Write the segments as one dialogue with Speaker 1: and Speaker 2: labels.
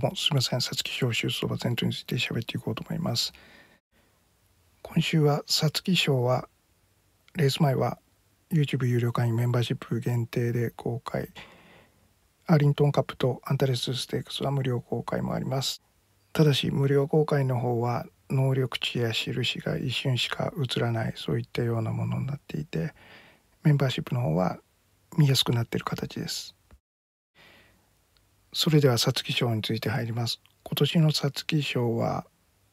Speaker 1: どうもすいませんさつき賞手術とパテについて喋っていこうと思います今週はさつき賞はレース前は YouTube 有料会員メンバーシップ限定で公開アリントンカップとアンタレスステークスは無料公開もありますただし無料公開の方は能力値や印が一瞬しか映らないそういったようなものになっていてメンバーシップの方は見やすくなっている形ですそれでは皐月賞について入ります。今年の皐月賞は、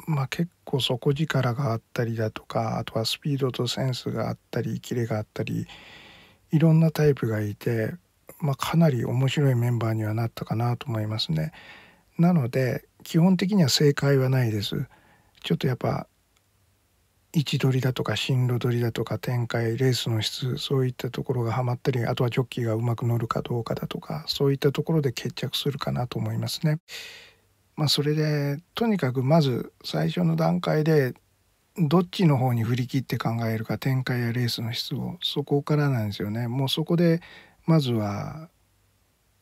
Speaker 1: まあ、結構底力があったりだとかあとはスピードとセンスがあったりキレがあったりいろんなタイプがいて、まあ、かなり面白いメンバーにはなったかなと思いますね。なので基本的には正解はないです。ちょっとやっぱ位置取りだとか進路取りだとか展開レースの質そういったところがはまったりあとはジョッキーがうまく乗るかどうかだとかそういったところで決着するかなと思いますね。まあ、それでとにかくまず最初の段階でどっちの方に振り切って考えるか展開やレースの質をそこからなんですよね。もうそこでまずは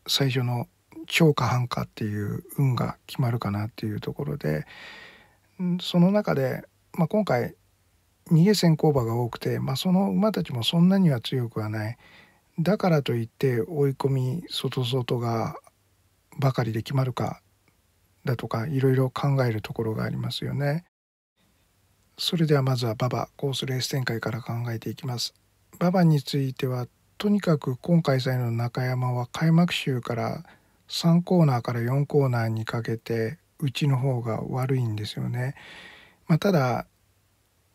Speaker 1: 最初の超過半過っていう運が決まるかなっていうところでその中で、まあ、今回逃げ先行馬が多くて、まあ、その馬たちもそんなには強くはないだからといって追い込み外外がばかりで決まるかだとかいろいろ考えるところがありますよね。それではまずは馬場コースレース展開から考えていきます。馬場についてはとにかく今回祭の中山は開幕週から3コーナーから4コーナーにかけてうちの方が悪いんですよね。まあ、ただ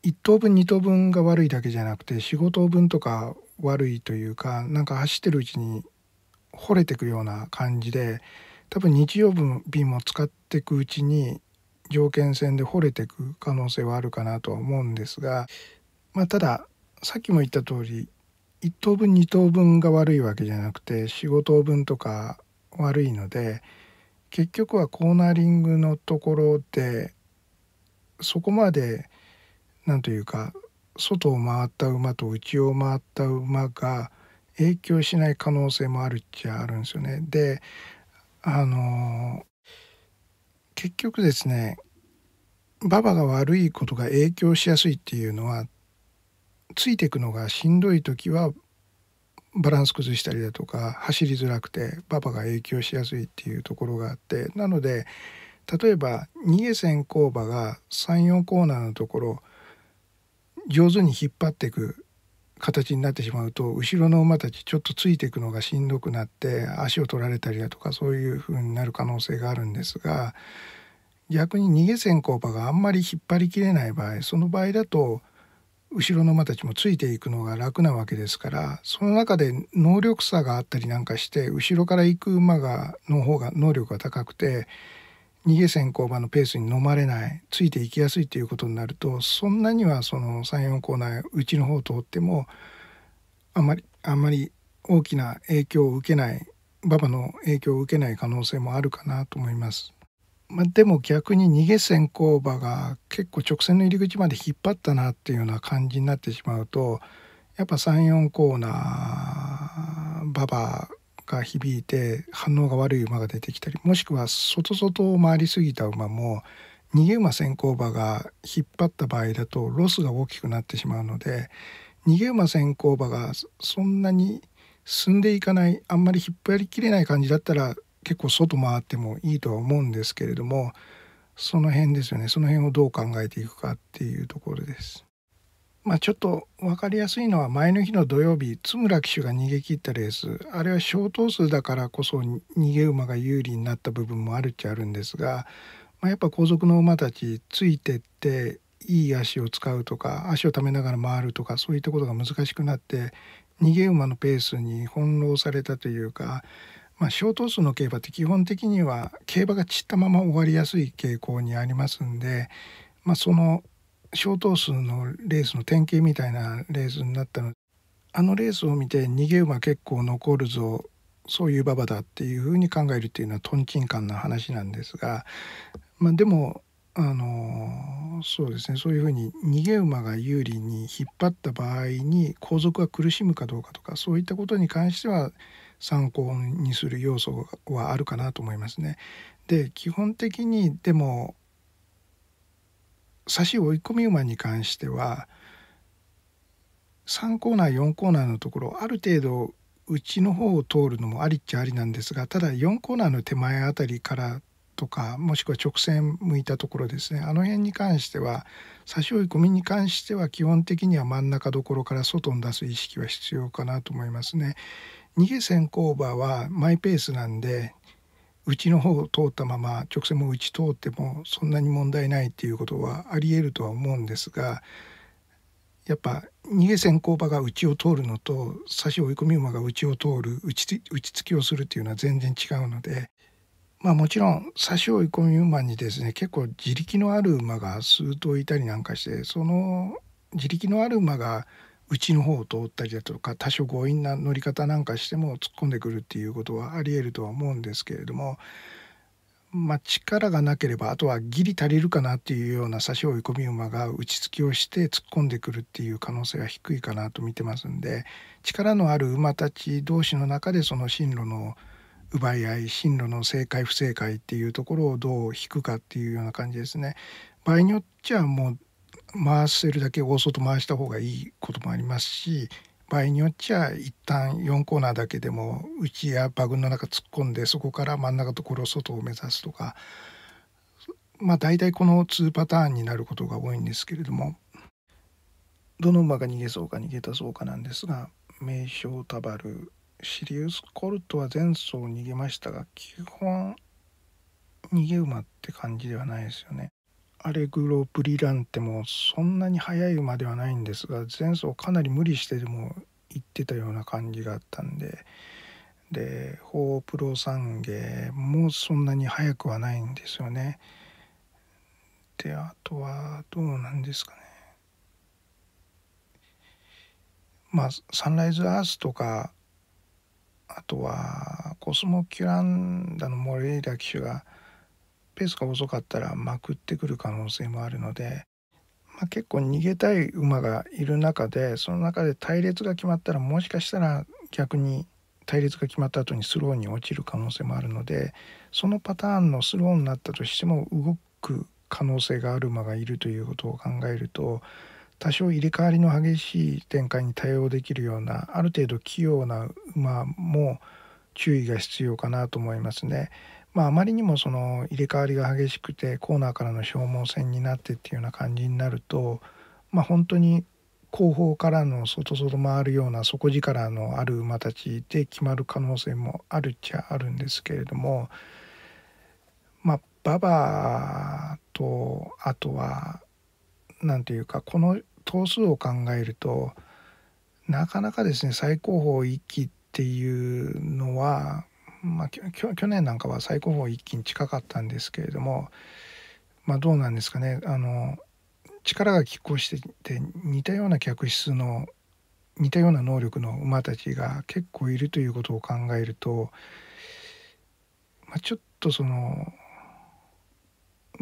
Speaker 1: 1等分2等分が悪いだけじゃなくて45等分とか悪いというかなんか走ってるうちに掘れてくような感じで多分日曜日も使っていくうちに条件線で掘れてく可能性はあるかなとは思うんですが、まあ、たださっきも言った通り1等分2等分が悪いわけじゃなくて45等分とか悪いので結局はコーナリングのところでそこまで何というか外を回った馬と内を回った馬が影響しない可能性もあるっちゃあるんですよね。であの結局ですね馬場が悪いことが影響しやすいっていうのはついていくのがしんどい時はバランス崩したりだとか走りづらくて馬場が影響しやすいっていうところがあってなので例えば逃げ線勾馬が34コーナーのところ上手に引っ張っていく形になってしまうと後ろの馬たちちょっとついていくのがしんどくなって足を取られたりだとかそういうふうになる可能性があるんですが逆に逃げ先行馬があんまり引っ張りきれない場合その場合だと後ろの馬たちもついていくのが楽なわけですからその中で能力差があったりなんかして後ろから行く馬がの方が能力が高くて逃げ先行馬のペースに飲まれないついていきやすいということになるとそんなにはその34コーナーうちの方を通ってもあんまりあんまり大きな影響を受けない馬場の影響を受けない可能性もあるかなと思います。まあ、でも逆に逃げ先行馬が結構直線の入り口まで引っ張ったなっていうような感じになってしまうとやっぱ34コーナー馬場が響いて反応が悪い馬が出てきたりもしくは外外を回り過ぎた馬も逃げ馬先行馬が引っ張った場合だとロスが大きくなってしまうので逃げ馬先行馬がそんなに進んでいかないあんまり引っ張りきれない感じだったら結構外回ってもいいとは思うんですけれどもその辺ですよねその辺をどう考えていくかっていうところです。まあ、ちょっと分かりやすいのは前の日の土曜日津村騎手が逃げ切ったレースあれは小灯数だからこそ逃げ馬が有利になった部分もあるっちゃあるんですが、まあ、やっぱ後続の馬たちついてっていい足を使うとか足をためながら回るとかそういったことが難しくなって逃げ馬のペースに翻弄されたというか、まあ、小頭数の競馬って基本的には競馬が散ったまま終わりやすい傾向にありますんで、まあ、その小頭数のレースの典型みたいなレースになったのあのレースを見て逃げ馬結構残るぞそういう馬場だっていうふうに考えるっていうのはとんちんンな話なんですが、まあ、でもあのそうですねそういうふうに逃げ馬が有利に引っ張った場合に後続が苦しむかどうかとかそういったことに関しては参考にする要素はあるかなと思いますね。で基本的にでも差し追い込み馬に関しては3コーナー4コーナーのところある程度うちの方を通るのもありっちゃありなんですがただ4コーナーの手前あたりからとかもしくは直線向いたところですねあの辺に関しては差し追い込みに関しては基本的には真ん中どころから外に出す意識は必要かなと思いますね。逃げ先行馬はマイペースなんでうちの方を通ったまま直線もうち通ってもそんなに問題ないっていうことはありえるとは思うんですがやっぱ逃げ先行馬がちを通るのと差し追い込み馬がちを通る打ち打ちつきをするっていうのは全然違うので、まあ、もちろん差し追い込み馬にですね結構自力のある馬が数頭いたりなんかしてその自力のある馬がうちの方を通ったりだとか多少強引な乗り方なんかしても突っ込んでくるっていうことはありえるとは思うんですけれども。まあ、力がなければあとはギリ足りるかなっていうような差し追い込み馬が打ち突きをして突っ込んでくるっていう可能性は低いかなと見てますんで力のある馬たち同士の中でその進路の奪い合い進路の正解不正解っていうところをどう引くかっていうような感じですね。場合によっちゃもう回せるだけ大外回した方がいいこともありますし場合によっちゃ一旦4コーナーだけでも内やバグの中突っ込んでそこから真ん中ところ外を目指すとかまあ大体この2パターンになることが多いんですけれどもどの馬が逃げそうか逃げたそうかなんですが名称たばるシリウス・コルトは前走逃げましたが基本逃げ馬って感じではないですよね。アレグロ・ブリランテもそんなに速い馬ではないんですが前走かなり無理してでも行ってたような感じがあったんででホープロ三芸もそんなに速くはないんですよね。であとはどうなんですかね。まあサンライズアースとかあとはコスモ・キュランダのモレイラ騎手が。ペースが遅かったらまくってくる可能性もあるので、まあ、結構逃げたい馬がいる中でその中で隊列が決まったらもしかしたら逆に隊列が決まった後にスローに落ちる可能性もあるのでそのパターンのスローになったとしても動く可能性がある馬がいるということを考えると多少入れ替わりの激しい展開に対応できるようなある程度器用な馬も注意が必要かなと思いますね。まあ、あまりにもその入れ替わりが激しくてコーナーからの消耗戦になってっていうような感じになると、まあ、本当に後方からの外外回るような底力のある馬たちで決まる可能性もあるっちゃあるんですけれどもまあ馬場とあとは何ていうかこの頭数を考えるとなかなかですね最高峰1期っていうのはまあ、去年なんかは最高峰一気に近かったんですけれども、まあ、どうなんですかねあの力が拮抗してて似たような客室の似たような能力の馬たちが結構いるということを考えると、まあ、ちょっとその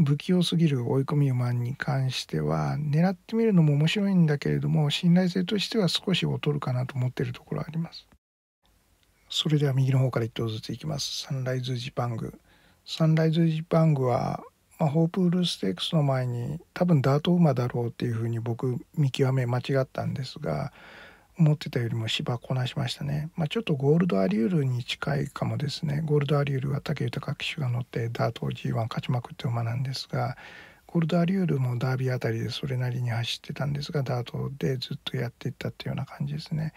Speaker 1: 不器用すぎる追い込み馬に関しては狙ってみるのも面白いんだけれども信頼性としては少し劣るかなと思ってるところあります。それでは右の方から1頭ずついきますサンライズジパングサンライズジパングは、まあ、ホープウルステークスの前に多分ダート馬だろうっていうふうに僕見極め間違ったんですが思ってたよりも芝こなしましたね、まあ、ちょっとゴールドアリュールに近いかもですねゴールドアリュールは武豊騎手が乗ってダートを G1 勝ちまくって馬なんですがゴールドアリュールもダービーあたりでそれなりに走ってたんですがダートでずっとやっていったっていうような感じですね。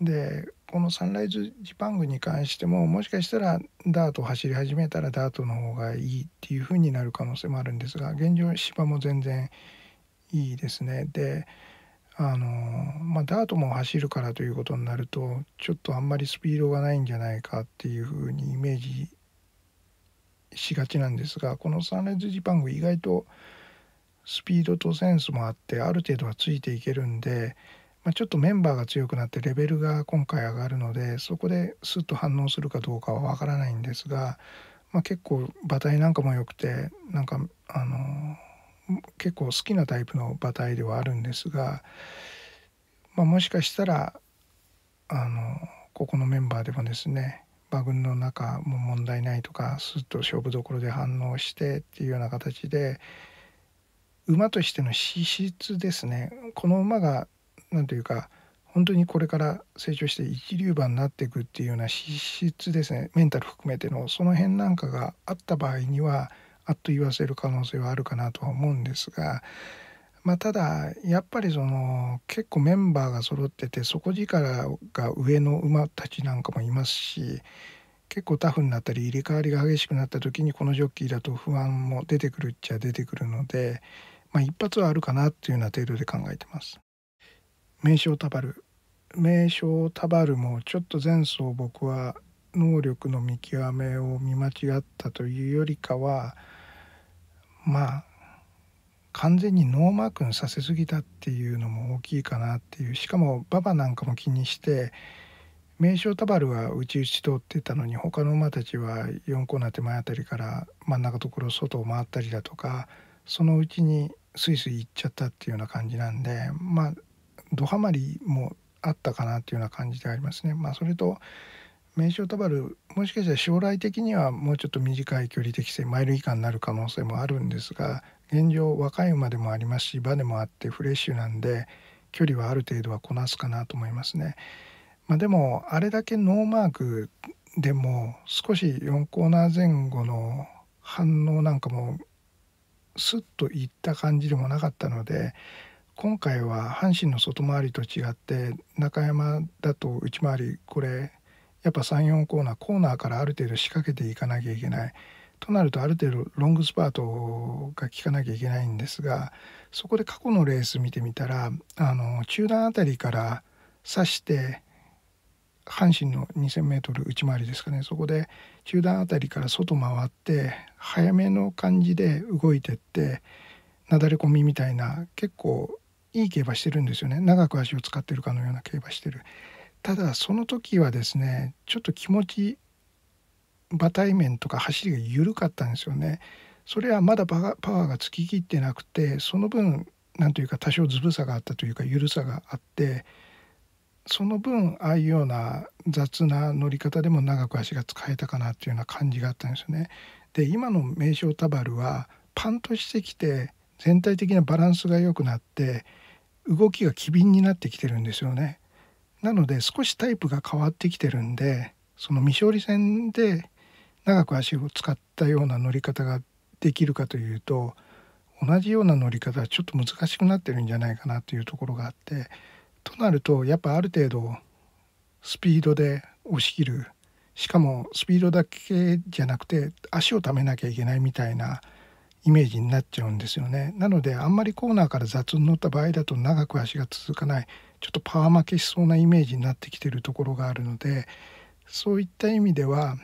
Speaker 1: でこのサンライズジパングに関してももしかしたらダートを走り始めたらダートの方がいいっていう風になる可能性もあるんですが現状芝も全然いいですねであのまあ、ダートも走るからということになるとちょっとあんまりスピードがないんじゃないかっていう風にイメージしがちなんですがこのサンライズジパング意外とスピードとセンスもあってある程度はついていけるんでまあ、ちょっとメンバーが強くなってレベルが今回上がるのでそこですっと反応するかどうかはわからないんですが、まあ、結構馬体なんかも良くてなんかあの結構好きなタイプの馬体ではあるんですが、まあ、もしかしたらあのここのメンバーでもですね馬群の中も問題ないとかすっと勝負どころで反応してっていうような形で馬としての資質ですねこの馬が何ていうか本当にこれから成長して一流馬になっていくっていうような資質ですねメンタル含めてのその辺なんかがあった場合にはあっと言わせる可能性はあるかなとは思うんですが、まあ、ただやっぱりその結構メンバーが揃ってて底力が上の馬たちなんかもいますし結構タフになったり入れ替わりが激しくなった時にこのジョッキーだと不安も出てくるっちゃ出てくるので、まあ、一発はあるかなっていうような程度で考えてます。名称たばる名称たばるもちょっと前走僕は能力の見極めを見間違ったというよりかはまあ完全にノーマークにさせすぎたっていうのも大きいかなっていうしかも馬場なんかも気にして名称たばるは内々通ってたのに他の馬たちは4コーナー手前あたりから真ん中ところ外を回ったりだとかそのうちにスイスイ行っちゃったっていうような感じなんでまあドハマりもあったかなというような感じでありますね。まあ、それと名称とばるもしかしたら将来的にはもうちょっと短い距離適性マイル以下になる可能性もあるんですが現状若い馬でもありますし馬でもあってフレッシュなんで距離はある程度はこなすかなと思いますね。まあ、でもあれだけノーマークでも少し4コーナー前後の反応なんかもスッといった感じでもなかったので今回は阪神の外回りと違って中山だと内回りこれやっぱ34コーナーコーナーからある程度仕掛けていかなきゃいけないとなるとある程度ロングスパートが効かなきゃいけないんですがそこで過去のレース見てみたらあの中段あたりから刺して阪神の 2,000m 内回りですかねそこで中段あたりから外回って早めの感じで動いてってなだれ込みみたいな結構いい競馬してるんですよね長く足を使ってるかのような競馬してるただその時はですねちょっと気持ち馬体面とか走りが緩かったんですよねそれはまだパワーがつききってなくてその分何というか多少ずぶさがあったというか緩さがあってその分ああいうような雑な乗り方でも長く足が使えたかなっていうような感じがあったんですよね。で今の名称タバルはパンとしてきて全体的なバランスが良くなって動きが機敏になってきてるんですよね。なので少しタイプが変わってきてるんでその未勝利戦で長く足を使ったような乗り方ができるかというと同じような乗り方はちょっと難しくなってるんじゃないかなというところがあってとなるとやっぱある程度スピードで押し切るしかもスピードだけじゃなくて足をためなきゃいけないみたいなイメージになっちゃうんですよねなのであんまりコーナーから雑に乗った場合だと長く足が続かないちょっとパワー負けしそうなイメージになってきてるところがあるのでそういった意味では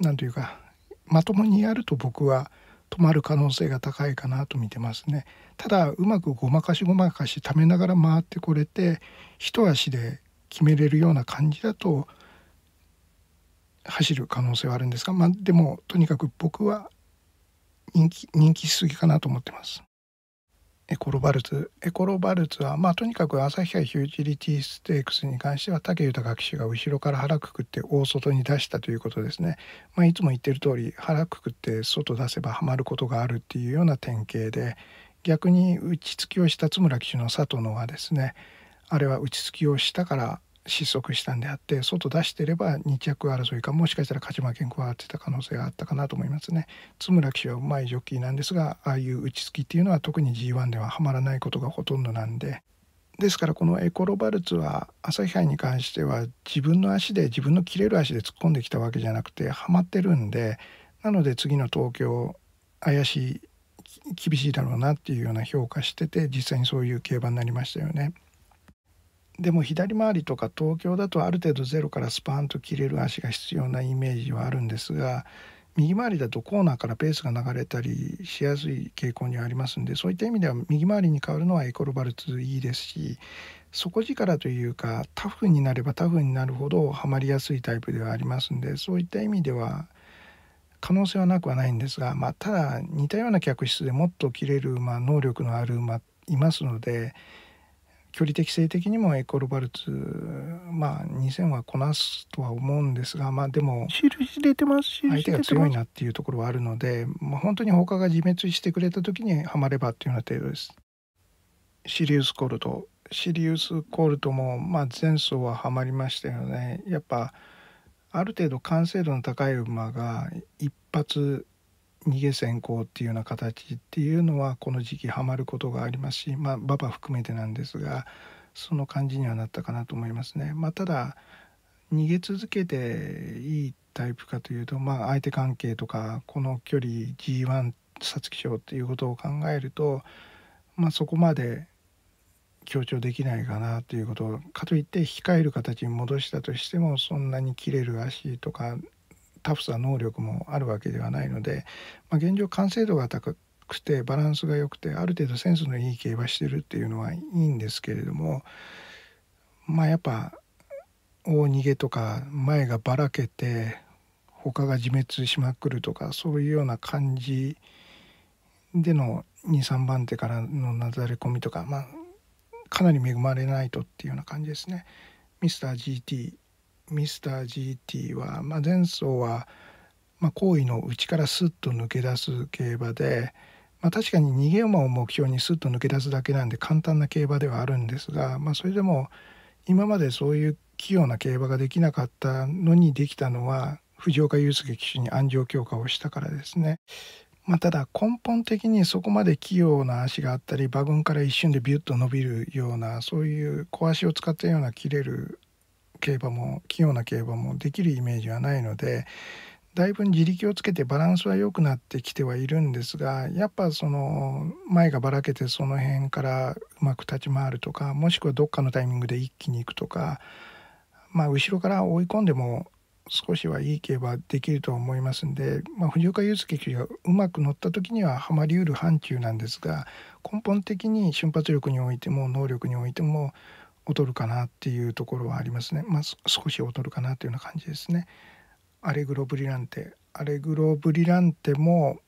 Speaker 1: 何というかまともにやると僕は止まる可能性が高いかなと見てますねただうまくごまかしごまかし溜めながら回ってこれて一足で決めれるような感じだと走る可能性はあるんですが、まあ、でもとにかく僕は人気人気しすぎかなと思ってます。エコロバルツエコロバルツはまあとにかく朝日杯ヒューティリティステークスに関しては武豊騎手が後ろから腹くくって大外に出したということですね、まあ、いつも言ってる通り腹くくって外出せばはまることがあるっていうような典型で逆に打ちつきをした津村騎手の佐藤のはですねあれは打ちつきをしたから失速したんであって外出してれば2着争いかもしかしたら勝ち負けに加わってた可能性があったかなと思いますね津村騎手はうまいジョッキーなんですがああいう打ちつきっていうのは特に G1 でははまらないことがほとんどなんでですからこのエコロバルツは朝日杯に関しては自分の足で自分の切れる足で突っ込んできたわけじゃなくてはまってるんでなので次の東京怪しい厳しいだろうなっていうような評価してて実際にそういう競馬になりましたよね。でも左回りとか東京だとある程度ゼロからスパンと切れる足が必要なイメージはあるんですが右回りだとコーナーからペースが流れたりしやすい傾向にはありますんでそういった意味では右回りに変わるのはエコロバルツいいですし底力というかタフになればタフになるほどはまりやすいタイプではありますんでそういった意味では可能性はなくはないんですが、まあ、ただ似たような客室でもっと切れる馬能力のある馬いますので。距離的性的にもエコロバルツまあ2000はこなすとは思うんですがまあでも印出てます相手が強いなっていうところはあるので、まあ、本当に他が自滅してくれた時にはまればっていうような程度です。シリウスコールドシリウスコールドも、まあ、前走ははまりましたよねやっぱある程度完成度の高い馬が一発逃げ先行っていうような形っていうのはこの時期はまることがありますしまあ馬場含めてなんですがその感じにはなったかなと思いますね。まあ、ただ逃げ続けていいタイプかというと、まあ、相手関係とかこの距離 G1 皐月賞っていうことを考えると、まあ、そこまで強調できないかなということかといって控える形に戻したとしてもそんなに切れる足とかタフさ能力もあるわけではないので、まあ、現状完成度が高くてバランスが良くてある程度センスのいい競馬してるっていうのはいいんですけれどもまあやっぱ大逃げとか前がばらけて他が自滅しまくるとかそういうような感じでの23番手からのなだれ込みとか、まあ、かなり恵まれないとっていうような感じですね。ミスター GT ミスター GT は、まあ、前走は、まあ、の内からスッと抜け出す競馬で、まあ、確かに逃げ馬を目標にスッと抜け出すだけなんで簡単な競馬ではあるんですが、まあ、それでも今までそういう器用な競馬ができなかったのにできたのは藤岡祐介騎手に安城強化をしたからですね。まあ、ただ根本的にそこまで器用な足があったり馬群から一瞬でビュッと伸びるようなそういう小足を使ったような切れる競馬も器用な競馬もできるイメージはないのでだいぶ自力をつけてバランスは良くなってきてはいるんですがやっぱその前がばらけてその辺からうまく立ち回るとかもしくはどっかのタイミングで一気に行くとかまあ後ろから追い込んでも少しはいい競馬できると思いますんで、まあ、藤岡祐介騎がうまく乗った時にはハマりうる範疇なんですが根本的に瞬発力においても能力においても劣るかなっていうところはありますね、まあ、少し劣るかなというような感じですね。アレグロ・ブリランテアレグロ・ブリランテも、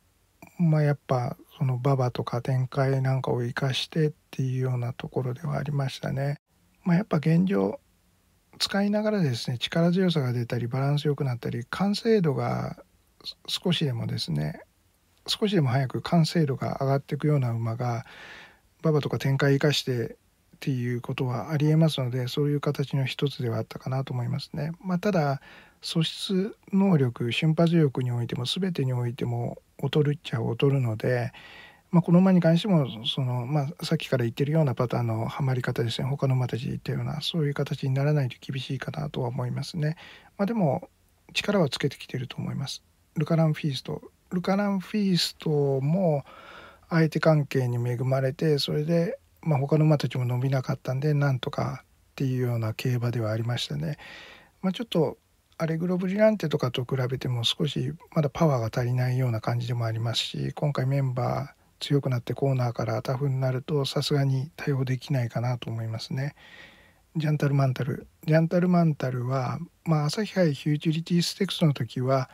Speaker 1: まあ、やっぱその馬場とか展開なんかを生かしてっていうようなところではありましたね。まあ、やっぱ現状使いながらですね力強さが出たりバランス良くなったり完成度が少しでもですね少しでも早く完成度が上がっていくような馬が馬場とか展開生かしてっていうことはありえますのでそういう形の一つではあったかなと思いますね。まあ、ただ素質能力瞬発力においても全てにおいても劣るっちゃ劣るので、まあ、この馬に関してもその、まあ、さっきから言ってるようなパターンのはまり方ですね他の馬たちで言ったようなそういう形にならないと厳しいかなとは思いますね。まあ、でも力はつけてきてると思います。ルカランフィーストルカランフィーストも相手関係に恵まれてそれでまあ、他の馬たちも伸びなかったんでなんとかっていうような競馬ではありましたね。まあ、ちょっとアレグロブリランテとかと比べても少しまだパワーが足りないような感じでもありますし今回メンバー強くなってコーナーからタフになるとさすがに対応できないかなと思いますね。ジャンタルマンタルジャンタルマンタルは、まあ、朝日杯ヒューチュリティステークスの時は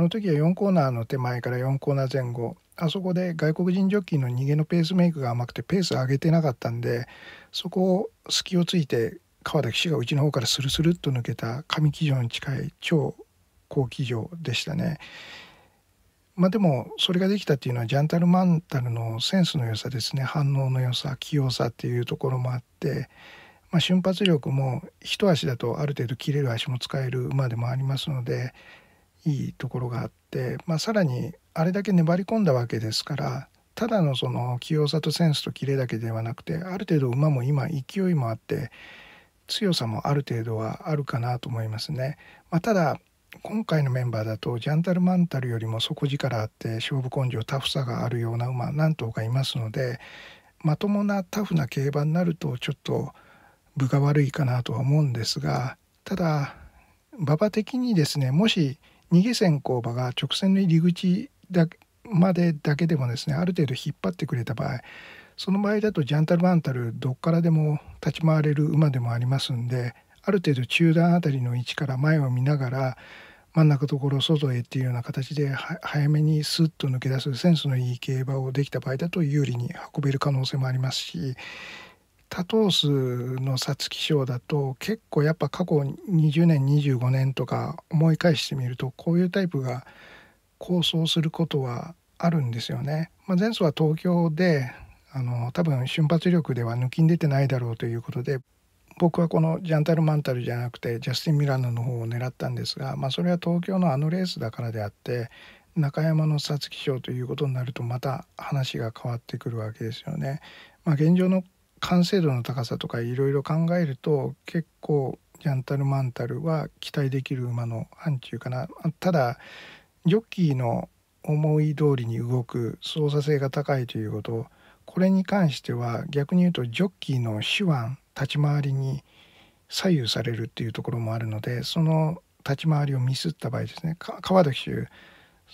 Speaker 1: あの時は4コーナーの手前から4コーナー前後あそこで外国人ジョッキーの逃げのペースメイクが甘くてペース上げてなかったんでそこを隙をついて川田騎がうちの方からスルスルっと抜けた上騎乗に近い超高騎乗でしたね。まあ、でもそれができたっていうのはジャンタルマンタルのセンスの良さですね反応の良さ器用さっていうところもあって、まあ、瞬発力も一足だとある程度切れる足も使える馬でもありますのでいいところがあって、まあ、さらにあれだけ粘り込んだわけですからただのその器用さとセンスとキレだけではなくてある程度馬も今勢いもあって強さもある程度はあるかなと思いますね。まあ、ただ今回のメンバーだとジャンタルマンタルよりも底力あって勝負根性タフさがあるような馬何頭かいますのでまともなタフな競馬になるとちょっと分が悪いかなとは思うんですがただ馬場的にですねもし逃げ線工場が直線の入り口だまでだけでもですねある程度引っ張ってくれた場合その場合だとジャンタルバンタルどっからでも立ち回れる馬でもありますんである程度中段あたりの位置から前を見ながら真ん中ところ外へっていうような形で早めにスッと抜け出すセンスのいい競馬をできた場合だと有利に運べる可能性もありますし多頭数の皐月賞だと結構やっぱ過去20年25年とか思い返してみるとこういうタイプが構想することはあるんですよね。まあ、前走は東京であの多分瞬発力では抜きん出てないだろうということで僕はこのジャンタルマンタルじゃなくてジャスティン・ミラノの方を狙ったんですが、まあ、それは東京のあのレースだからであって中山の皐月賞ということになるとまた話が変わってくるわけですよね。まあ、現状の完成度の高さとかいろいろ考えると結構ジャンタルマンタルは期待できる馬の範疇かなただジョッキーの思い通りに動く操作性が高いということこれに関しては逆に言うとジョッキーの手腕立ち回りに左右されるっていうところもあるのでその立ち回りをミスった場合ですね川田騎手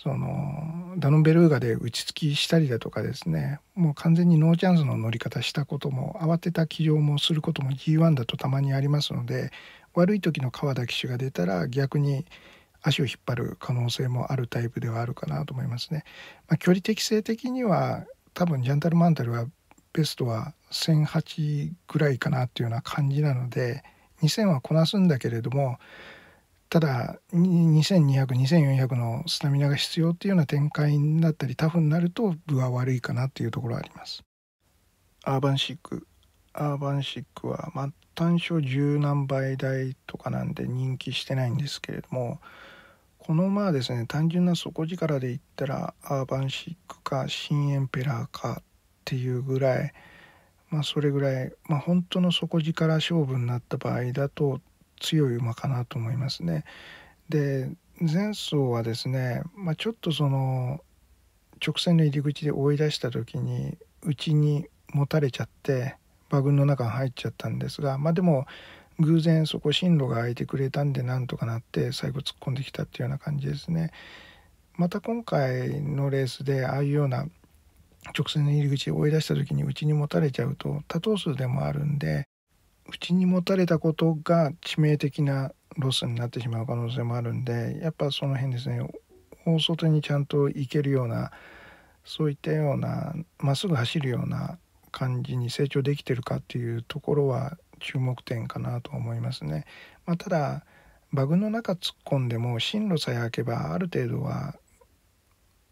Speaker 1: そのダノンベルーガで打ち付きしたりだとかですねもう完全にノーチャンスの乗り方したことも慌てた騎乗もすることも G1 だとたまにありますので悪い時の川田騎手が出たら逆に足を引っ張る可能性もあるタイプではあるかなと思いますね。まあ、距離適性的には多分ジャンタルマンタルはベストは1008ぐらいかなっていうような感じなので2000はこなすんだけれどもただ22002400のスタミナが必要っていうような展開になったりタフになると分は悪いかなっていうところはありますアーバンシックアーバンシックは末端十何倍台とかなんで人気してないんですけれどもこのまあですね単純な底力で言ったらアーバンシックか新エンペラーかっていうぐらいまあそれぐらい、まあ、本当の底力勝負になった場合だと強い馬かなと思いますね。で前走はですね、まあ、ちょっとその直線の入り口で追い出した時に内に持たれちゃって馬群の中に入っちゃったんですがまあでも偶然そこ進路が空いてくれたんでなんとかなって最後突っ込んできたっていうような感じですね。また今回のレースでああいうような直線の入り口で追い出した時にうちに持たれちゃうと多頭数でもあるんで口に持たれたことが致命的なロスになってしまう可能性もあるんでやっぱその辺ですね大外にちゃんと行けるようなそういったようなまっすぐ走るような感じに成長できてるかっていうところは注目点かなと思いますね。まあ、ただバグの中突っ込んでも進路さえ開けばある程度は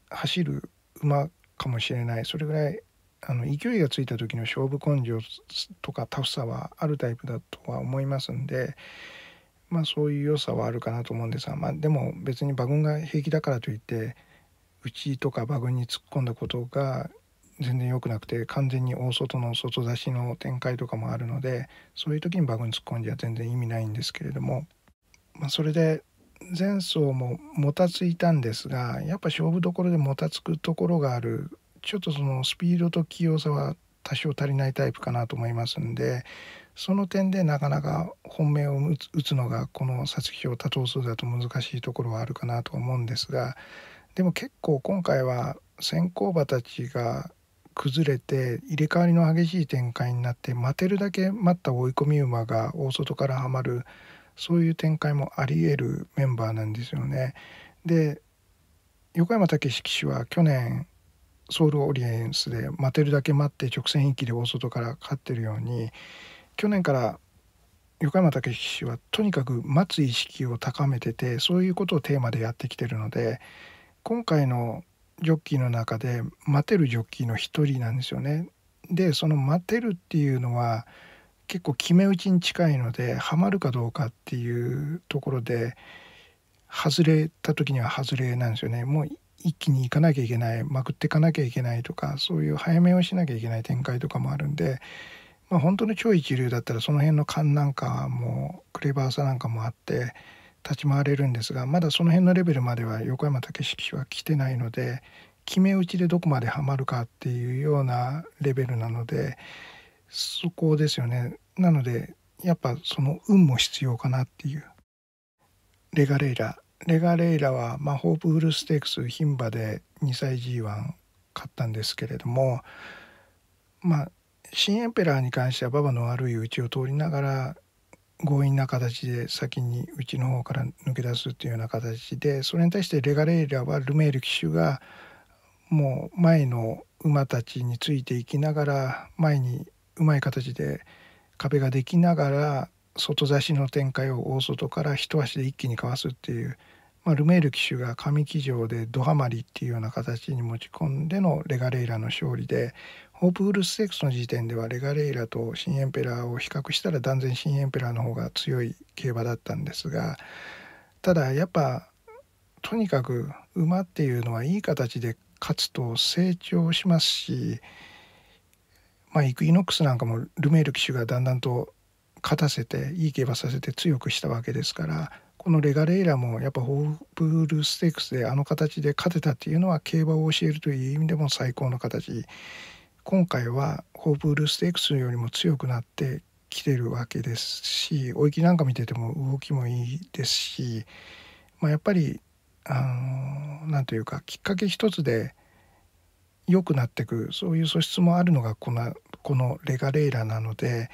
Speaker 1: 走る馬かもしれないそれぐらいあの勢いがついた時の勝負根性とかタフさはあるタイプだとは思いますんで、まあ、そういう良さはあるかなと思うんですが、まあ、でも別に馬群が平気だからといってうちとか馬群に突っ込んだことが全然良くなくて完全に大外の外出しの展開とかもあるのでそういう時に馬群突っ込んじゃ全然意味ないんですけれども、まあ、それで前走ももたついたんですがやっぱ勝負どころでもたつくところがあるちょっとそのスピードと器用さは多少足りないタイプかなと思いますんでその点でなかなか本命を打つのがこの皐月賞多頭数だと難しいところはあるかなと思うんですがでも結構今回は先行馬たちが崩れて入れ替わりの激しい展開になって待てるだけ待った追い込み馬が大外からはまるそういう展開もありえるメンバーなんですよね。で横山武史騎手は去年ソウルオリエンスで待てるだけ待って直線域で大外から勝ってるように去年から横山武史はとにかく待つ意識を高めててそういうことをテーマでやってきてるので今回のジョッキーの中で待てるジョッキーの一人なんですよね。でその待てるっていうのは結構決め打ちに近いのでハマるかどうかっていうところで外れた時には外れなんですよね。もう一気に行かなきゃいけないまくっていかなきゃいけないとかそういう早めをしなきゃいけない展開とかもあるんで、まあ、本当の超一流だったらその辺の勘なんかもクレバーさなんかもあって立ち回れるんですがまだその辺のレベルまでは横山武史は来てないので決め打ちでどこまでハマるかっていうようなレベルなのでそこですよね。なのでやっぱその運も必要かなっていうレガレイラレガレイラは、まあ、ホープフルステークス牝馬で2歳 G1 勝ったんですけれどもまあ新エンペラーに関しては馬場の悪いちを通りながら強引な形で先にうちの方から抜け出すっていうような形でそれに対してレガレイラはルメール騎手がもう前の馬たちについていきながら前にうまい形で壁ができながら外差しの展開を大外から一足で一気にかわすっていうまあ、ルメール騎手が上騎乗でドハマリっていうような形に持ち込んでのレガレイラの勝利でホープフルステークスの時点ではレガレイラと新エンペラーを比較したら断然新エンペラーの方が強い競馬だったんですがただやっぱとにかく馬っていうのはいい形で勝つと成長しますし、まあ、イクイノックスなんかもルメール騎手がだんだんと勝たせていい競馬させて強くしたわけですからこのレガレイラもやっぱホープルステークスであの形で勝てたっていうのは競馬を教えるという意味でも最高の形今回はホープルステークスよりも強くなってきてるわけですし追いきなんか見てても動きもいいですし、まあ、やっぱり何というかきっかけ一つで良くなってくそういう素質もあるのがこのこのレガレイラなので。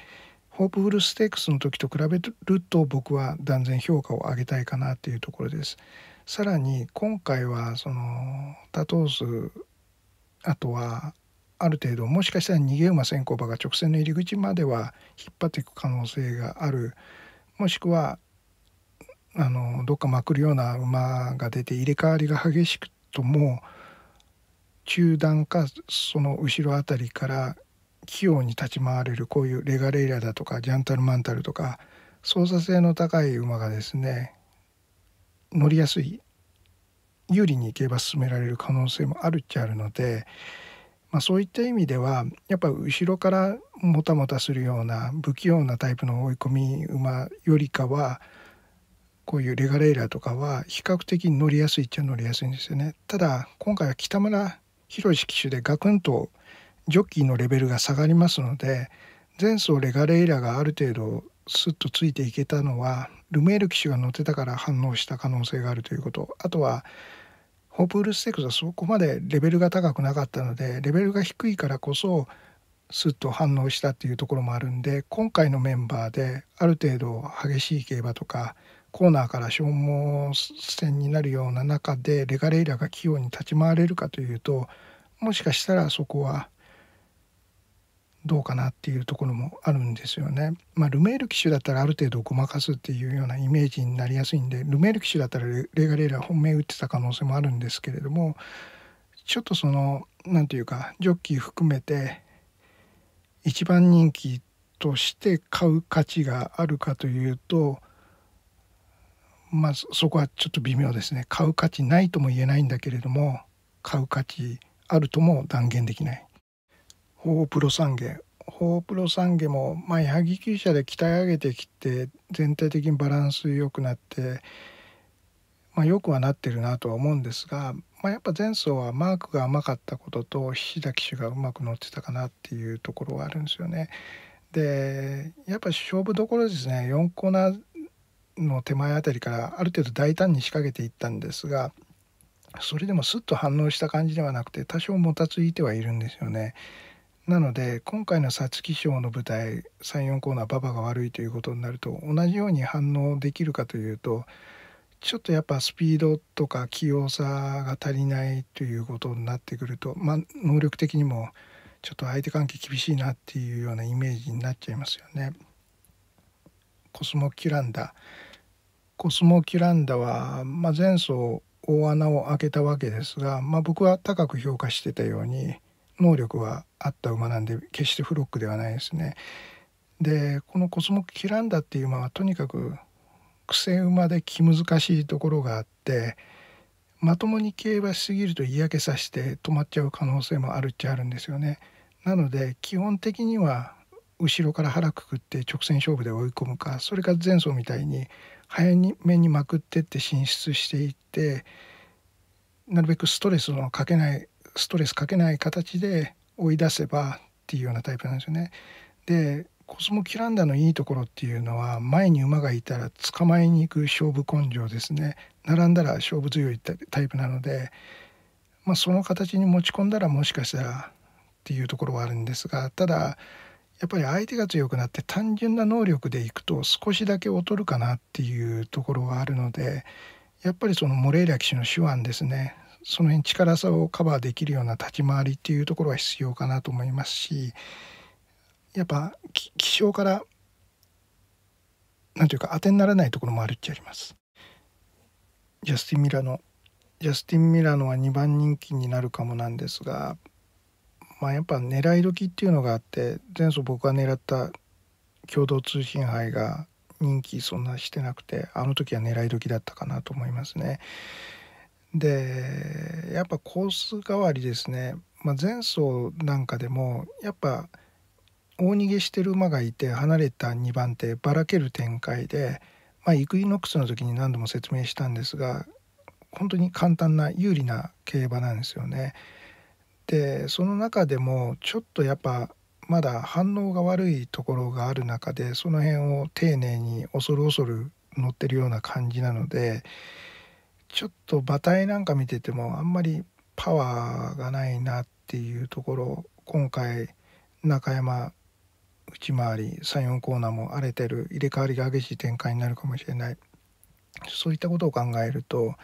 Speaker 1: ホープフルステークスの時と比べると僕は断然評価を上げたいかなっていうところです。さらに今回はその多頭数あとはある程度もしかしたら逃げ馬先行馬が直線の入り口までは引っ張っていく可能性があるもしくはあのどっかまくるような馬が出て入れ替わりが激しくとも中段かその後ろ辺りから器用に立ち回れるこういうレガレイラだとかジャンタルマンタルとか操作性の高い馬がですね乗りやすい有利に競馬進められる可能性もあるっちゃあるので、まあ、そういった意味ではやっぱ後ろからもたもたするような不器用なタイプの追い込み馬よりかはこういうレガレイラとかは比較的乗りやすいっちゃ乗りやすいんですよね。ただ今回は北村博士騎手でガクンとジョッキーのレベルが下がりますので前走レガレイラがある程度スッとついていけたのはルメール騎手が乗ってたから反応した可能性があるということあとはホープールステークスはそこまでレベルが高くなかったのでレベルが低いからこそスッと反応したっていうところもあるんで今回のメンバーである程度激しい競馬とかコーナーから消耗戦になるような中でレガレイラが器用に立ち回れるかというともしかしたらそこはどうかなっていうところもあるんですよね。まあ、ルメール騎手だったらある程度ごまかすっていうようなイメージになりやすいんでルメール騎手だったらレガレーラ本命打ってた可能性もあるんですけれどもちょっとその何て言うかジョッキー含めて一番人気として買う価値があるかというとまあそこはちょっと微妙ですね買う価値ないとも言えないんだけれども買う価値あるとも断言できない。ホープロ三下ホープロ三下も、ま矢作厩舎で鍛え上げてきて全体的にバランス良くなって、まあ、良くはなってるなとは思うんですが、まあ、やっぱ前走はマークが甘かったことと菱田騎手がうまく乗ってたかなっていうところはあるんですよね。でやっぱ勝負どころですね4コーナーの手前あたりからある程度大胆に仕掛けていったんですがそれでもスッと反応した感じではなくて多少もたついてはいるんですよね。なので今回の皐月賞の舞台34コーナー馬場が悪いということになると同じように反応できるかというとちょっとやっぱスピードとか器用さが足りないということになってくると、まあ、能力的にもちょっと相手関係厳しいなっていうようなイメージになっちゃいますよね。コスモキュランダコスモキュランダは、まあ、前走大穴を開けたわけですが、まあ、僕は高く評価してたように能力はあった馬なんで決してフロックではないですね。でこのコスモキランダっていう馬はとにかく癖馬で気難しいところがあってまともに競馬しすぎると嫌気さして止まっちゃう可能性もあるっちゃあるんですよね。なので基本的には後ろから腹くくって直線勝負で追い込むかそれか前走みたいに早めにまくってって進出していってなるべくストレスのかけないストレスかけない形で追い出せばっていうようなタイプなんですよね。でコスモキランダのいいところっていうのは前に馬がいたら捕まえに行く勝負根性ですね並んだら勝負強いタイプなので、まあ、その形に持ち込んだらもしかしたらっていうところはあるんですがただやっぱり相手が強くなって単純な能力でいくと少しだけ劣るかなっていうところはあるのでやっぱりそのモレイラ騎手の手腕ですねその辺力さをカバーできるような立ち回りっていうところは必要かなと思いますしやっぱ気象から何ていうか当てにならないところもあるっちゃあります。ジャスティン・ミラノジャスティン・ミラノは2番人気になるかもなんですが、まあ、やっぱ狙い時っていうのがあって前走僕が狙った共同通信杯が人気そんなしてなくてあの時は狙い時だったかなと思いますね。でやっぱコース代わりですね、まあ、前走なんかでもやっぱ大逃げしてる馬がいて離れた2番手ばらける展開で、まあ、イクイノックスの時に何度も説明したんですが本当に簡単な有利な競馬なんですよね。でその中でもちょっとやっぱまだ反応が悪いところがある中でその辺を丁寧に恐る恐る乗ってるような感じなので。ちょっと馬体なんか見ててもあんまりパワーがないなっていうところ今回中山内回り34コーナーも荒れてる入れ替わりが激しい展開になるかもしれないそういったことを考えると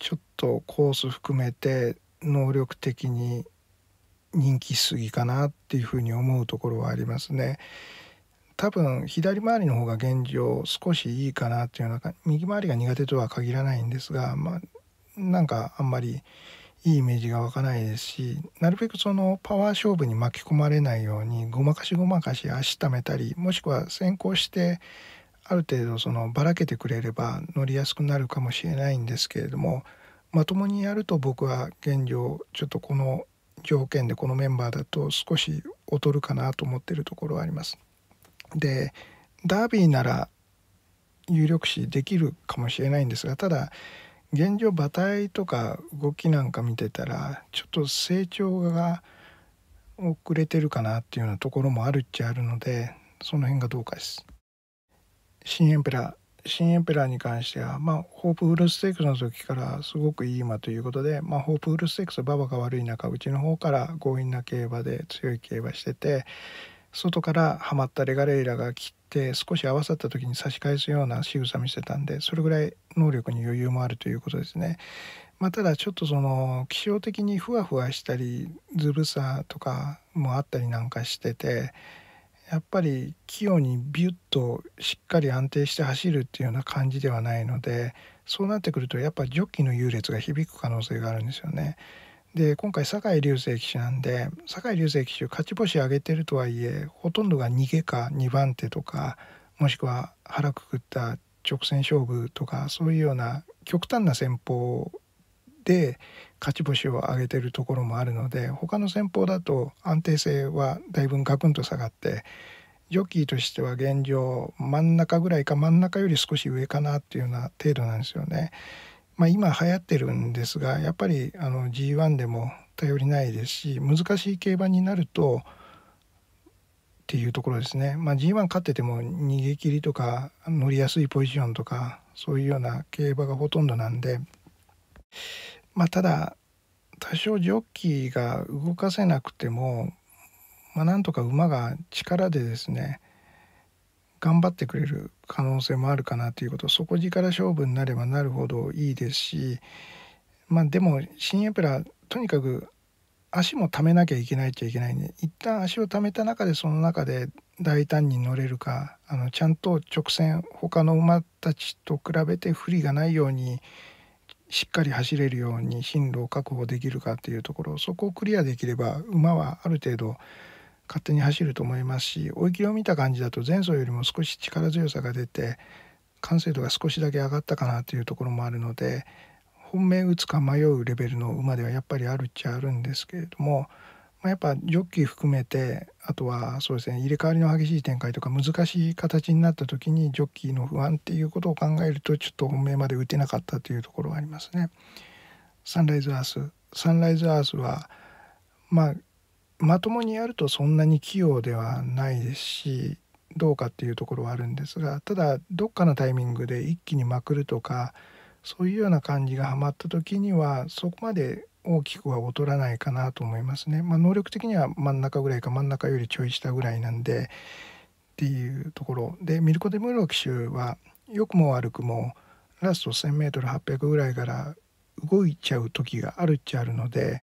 Speaker 1: ちょっとコース含めて能力的に人気すぎかなっていうふうに思うところはありますね。多分左回りの方が現状少しいいかなっていうような右回りが苦手とは限らないんですがまあなんかあんまりいいイメージが湧かないですしなるべくそのパワー勝負に巻き込まれないようにごまかしごまかし足ためたりもしくは先行してある程度そのばらけてくれれば乗りやすくなるかもしれないんですけれどもまともにやると僕は現状ちょっとこの条件でこのメンバーだと少し劣るかなと思ってるところはあります。でダービーなら有力視できるかもしれないんですがただ現状馬体とか動きなんか見てたらちょっと成長が遅れてるかなっていうようなところもあるっちゃあるのでその辺がどうかです。新エンペラー新エンペラーに関しては、まあ、ホープフルステークスの時からすごくいい馬ということで、まあ、ホープフルステークス馬場が悪い中うちの方から強引な競馬で強い競馬してて外からはまったレガレイラが来て少し合わさった時に差し返すような仕草見せたんでそれぐらい能力に余裕もあるということですね。まあ、ただちょっとその気象的にふわふわしたりずぶさとかもあったりなんかしててやっぱり器用にビュッとしっかり安定して走るっていうような感じではないのでそうなってくるとやっぱジョッキの優劣が響く可能性があるんですよね。で今回酒井隆盛騎手なんで酒井隆盛騎手勝ち星上げてるとはいえほとんどが逃げか2番手とかもしくは腹くくった直線勝負とかそういうような極端な戦法で勝ち星を上げてるところもあるので他の戦法だと安定性はだいぶガクンと下がってジョッキーとしては現状真ん中ぐらいか真ん中より少し上かなっていうような程度なんですよね。まあ、今流行ってるんですがやっぱりあの G1 でも頼りないですし難しい競馬になるとっていうところですね、まあ、G1 勝ってても逃げ切りとか乗りやすいポジションとかそういうような競馬がほとんどなんで、まあ、ただ多少ジョッキーが動かせなくても、まあ、なんとか馬が力でですね頑張ってくれる可能性もあるかなということ底力勝負になればなるほどいいですしまあでも新エプラとにかく足も貯めなきゃいけないっちゃいけないんで一旦足を貯めた中でその中で大胆に乗れるかあのちゃんと直線他の馬たちと比べて不利がないようにしっかり走れるように進路を確保できるかっていうところそこをクリアできれば馬はある程度勝手に走ると思いますし追い切りを見た感じだと前走よりも少し力強さが出て完成度が少しだけ上がったかなというところもあるので本命打つか迷うレベルの馬ではやっぱりあるっちゃあるんですけれども、まあ、やっぱジョッキー含めてあとはそうですね入れ替わりの激しい展開とか難しい形になった時にジョッキーの不安っていうことを考えるとちょっと本命まで打てなかったというところはありますね。サンライズアースサンライズアースはまあまともにやるとそんなに器用ではないですしどうかっていうところはあるんですがただどっかのタイミングで一気にまくるとかそういうような感じがはまった時にはそこまで大きくは劣らないかなと思いますね。まあ、能力的には真ん中ぐらいか真ん中よりちょい下ぐらいなんでっていうところでミルコ・デ・ムーロ騎手は良くも悪くもラスト 1,000m800 ぐらいから動いちゃう時があるっちゃあるので。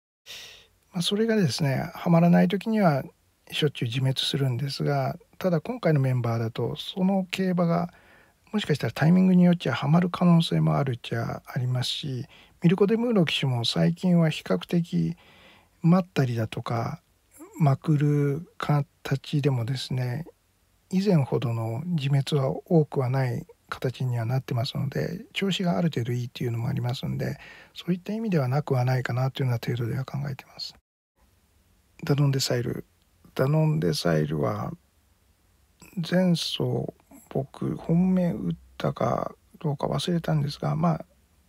Speaker 1: まあ、それがですねはまらない時にはしょっちゅう自滅するんですがただ今回のメンバーだとその競馬がもしかしたらタイミングによっちゃはまる可能性もあるっちゃありますしミルコ・デ・ムーロ騎手も最近は比較的待ったりだとかまくる形でもですね以前ほどの自滅は多くはない形にはなってますので調子がある程度いいっていうのもありますんでそういった意味ではなくはないかなというような程度では考えてます。ダノンデサイルダノンデサイルは前走僕本命打ったかどうか忘れたんですがまあ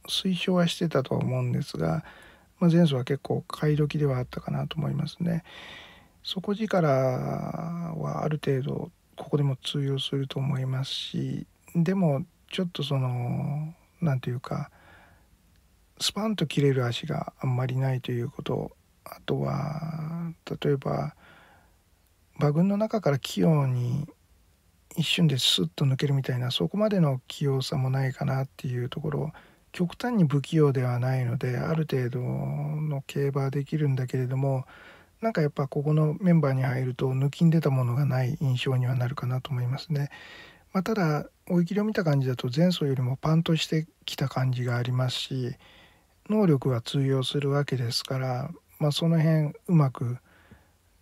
Speaker 1: 推奨はしてたとは思うんですが、まあ、前走は結構買い時ではあったかなと思いますね。底力はある程度ここでも通用すると思いますしでもちょっとその何て言うかスパンと切れる足があんまりないということあとは例えば馬群の中から器用に一瞬でスッと抜けるみたいなそこまでの器用さもないかなっていうところ極端に不器用ではないのである程度の競馬はできるんだけれどもなんかやっぱここのメンバーに入ると抜きん出たものがない印象にはなるかなと思いますね。まあ、ただ追い切りを見た感じだと前走よりもパンとしてきた感じがありますし能力は通用するわけですからまあ、その辺うまく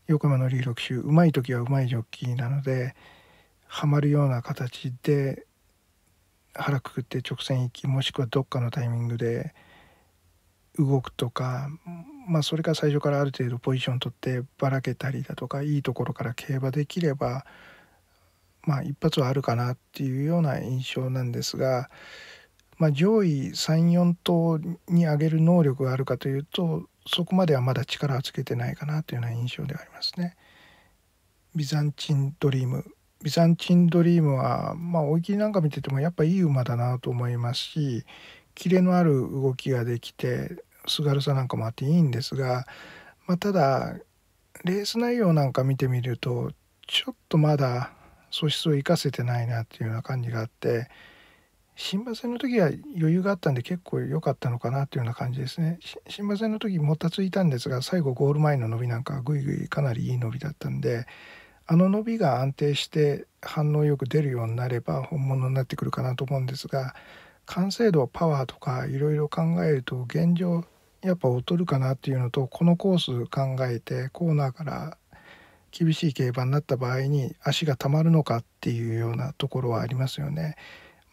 Speaker 1: 横山リー騎手うまい時はうまいジョッキーなのでハマるような形で腹くくって直線行きもしくはどっかのタイミングで動くとか、まあ、それか最初からある程度ポジション取ってばらけたりだとかいいところから競馬できれば、まあ、一発はあるかなっていうような印象なんですが、まあ、上位34頭に上げる能力があるかというとそこまではまだ力をつけてないかなというような印象ではありますね。ビザンチンドリームビザンチンドリームはまあ追い切りなんか見ててもやっぱいい馬だなと思いますしキレのある動きができてすがるさなんかもあっていいんですが、まあ、ただレース内容なんか見てみるとちょっとまだ素質を生かせてないなっていうような感じがあって。新馬戦の時は余裕があったんで結構良かったのかなというような感じですね新馬戦の時もたついたんですが最後ゴール前の伸びなんかぐいぐいかなりいい伸びだったんであの伸びが安定して反応よく出るようになれば本物になってくるかなと思うんですが完成度パワーとかいろいろ考えると現状やっぱ劣るかなっていうのとこのコース考えてコーナーから厳しい競馬になった場合に足がたまるのかっていうようなところはありますよね。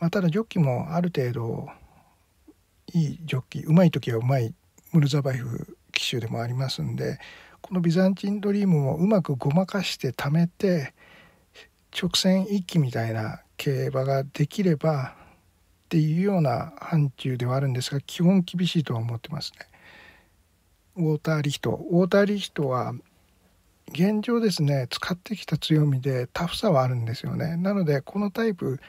Speaker 1: まあ、ただジョッキもある程度いいジョッキうまい時はうまいムルザバイフ機種でもありますんでこのビザンチンドリームもうまくごまかして貯めて直線一騎みたいな競馬ができればっていうような範疇ではあるんですが基本厳しいとは思ってますね。ウォーターリヒトウォーターリヒトは現状ですね使ってきた強みでタフさはあるんですよね。なのでこのタイプ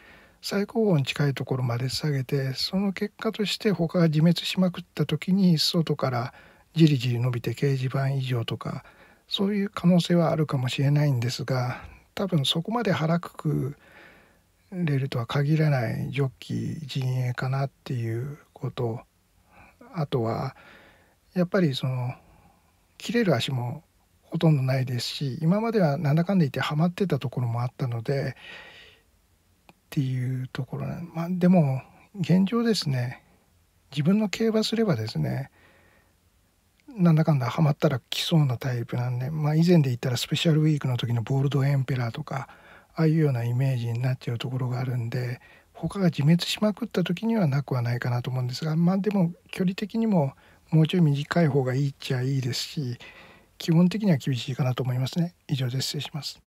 Speaker 1: 最高温に近いところまで下げてその結果として他が自滅しまくった時に外からじりじり伸びて掲示板以上とかそういう可能性はあるかもしれないんですが多分そこまで腹くくれるとは限らないジョッキー陣営かなっていうことあとはやっぱりその切れる足もほとんどないですし今まではなんだかんだ言ってハマってたところもあったのでっていうところなまあでも現状ですね自分の競馬すればですねなんだかんだハマったら来そうなタイプなんで、まあ、以前で言ったらスペシャルウィークの時のボールドエンペラーとかああいうようなイメージになっちゃうところがあるんで他が自滅しまくった時にはなくはないかなと思うんですがまあでも距離的にももうちょい短い方がいいっちゃいいですし基本的には厳しいかなと思いますね。以上で失礼します。